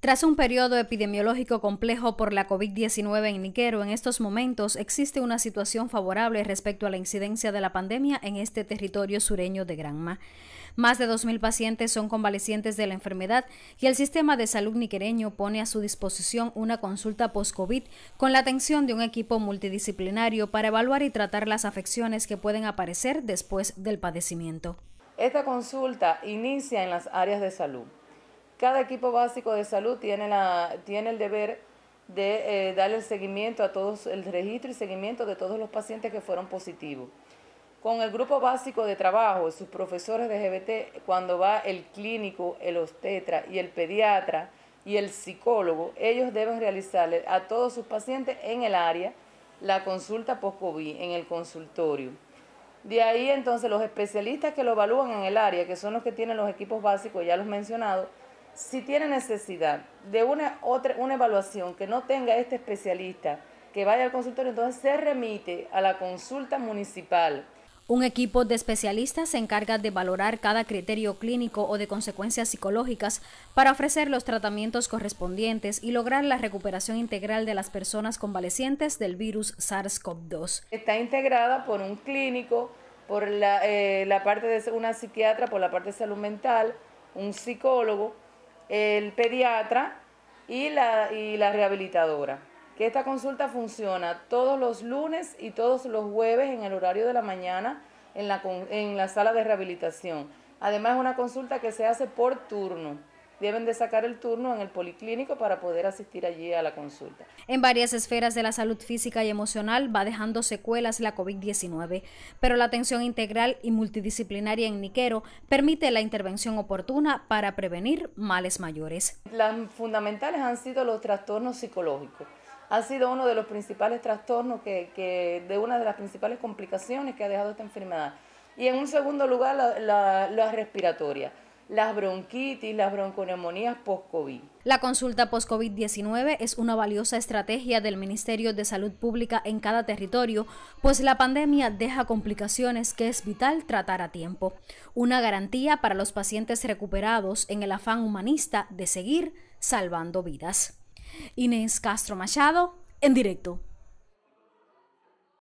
Tras un periodo epidemiológico complejo por la COVID-19 en Niquero, en estos momentos existe una situación favorable respecto a la incidencia de la pandemia en este territorio sureño de Granma. Más de 2.000 pacientes son convalecientes de la enfermedad y el sistema de salud niquereño pone a su disposición una consulta post-COVID con la atención de un equipo multidisciplinario para evaluar y tratar las afecciones que pueden aparecer después del padecimiento. Esta consulta inicia en las áreas de salud cada equipo básico de salud tiene, la, tiene el deber de eh, darle el seguimiento a todos, el registro y seguimiento de todos los pacientes que fueron positivos. Con el grupo básico de trabajo, sus profesores de GBT, cuando va el clínico, el obstetra y el pediatra y el psicólogo, ellos deben realizarle a todos sus pacientes en el área la consulta post-COVID, en el consultorio. De ahí entonces los especialistas que lo evalúan en el área, que son los que tienen los equipos básicos, ya los mencionados, si tiene necesidad de una, evaluación que no tenga este especialista que vaya al consultorio, entonces se remite a la consulta municipal. Un equipo de especialistas se encarga de valorar cada criterio clínico o de consecuencias psicológicas para ofrecer los tratamientos correspondientes y lograr la recuperación integral de las personas convalecientes del virus SARS-CoV-2. Está integrada por un clínico, por eh, la, parte de una psiquiatra, por la parte de salud mental, un psicólogo, el pediatra y la, y la rehabilitadora. Que esta consulta funciona todos los lunes y todos los jueves en el horario de la mañana en la, en la sala de rehabilitación. Además, es una consulta que se hace por turno deben de sacar el turno en el policlínico para poder asistir allí a la consulta. En varias esferas de la salud física y emocional va dejando secuelas la COVID-19, pero la atención integral y multidisciplinaria en Niquero permite la intervención oportuna para prevenir males mayores. Las fundamentales han sido los trastornos psicológicos. Ha sido uno de los principales trastornos, que, de una de las principales complicaciones que ha dejado esta enfermedad. Y en un segundo lugar, las respiratorias las bronquitis, las bronconeumonías post-COVID. La consulta post-COVID-19 es una valiosa estrategia del Ministerio de Salud Pública en cada territorio, pues la pandemia deja complicaciones que es vital tratar a tiempo. Una garantía para los pacientes recuperados en el afán humanista de seguir salvando vidas. Inés Castro Machado, en directo.